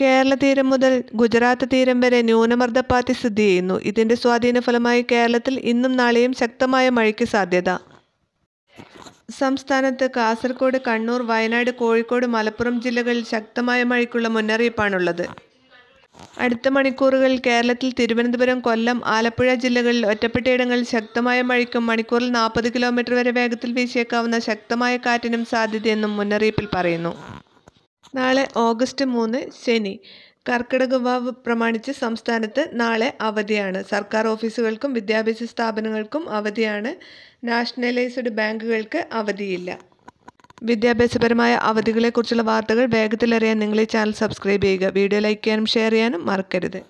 കേരള തീരം മുതൽ ഗുജറാത്ത് തീരം വരെ ന്യൂനമർദ്ദപ്പാത്തി സ്ഥിതി ചെയ്യുന്നു ഇതിന്റെ സ്വാധീനഫലമായി കേരളത്തിൽ ഇന്നും നാളെയും ശക്തമായ മഴയ്ക്ക് സാധ്യത സംസ്ഥാനത്ത് കാസർഗോഡ് കണ്ണൂർ വയനാട് കോഴിക്കോട് മലപ്പുറം ജില്ലകളിൽ ശക്തമായ മഴയ്ക്കുള്ള മുന്നറിയിപ്പാണുള്ളത് അടുത്ത മണിക്കൂറുകളിൽ കേരളത്തിൽ തിരുവനന്തപുരം കൊല്ലം ആലപ്പുഴ ജില്ലകളിൽ ഒറ്റപ്പെട്ടയിടങ്ങളിൽ ശക്തമായ മഴയ്ക്കും മണിക്കൂറിൽ നാൽപ്പത് കിലോമീറ്റർ വരെ വേഗത്തിൽ വീശിയേക്കാവുന്ന ശക്തമായ കാറ്റിനും സാധ്യതയെന്നും മുന്നറിയിപ്പിൽ പറയുന്നു നാളെ ഓഗസ്റ്റ് മൂന്ന് ശനി കർക്കിടക വാവ് പ്രമാണിച്ച് സംസ്ഥാനത്ത് നാളെ അവധിയാണ് സർക്കാർ ഓഫീസുകൾക്കും വിദ്യാഭ്യാസ സ്ഥാപനങ്ങൾക്കും അവധിയാണ് നാഷണലൈസ്ഡ് ബാങ്കുകൾക്ക് അവധിയില്ല വിദ്യാഭ്യാസപരമായ അവധികളെക്കുറിച്ചുള്ള വാർത്തകൾ വേഗത്തിലറിയാൻ നിങ്ങൾ ഈ ചാനൽ സബ്സ്ക്രൈബ് ചെയ്യുക വീഡിയോ ലൈക്ക് ചെയ്യാനും ഷെയർ ചെയ്യാനും മറക്കരുത്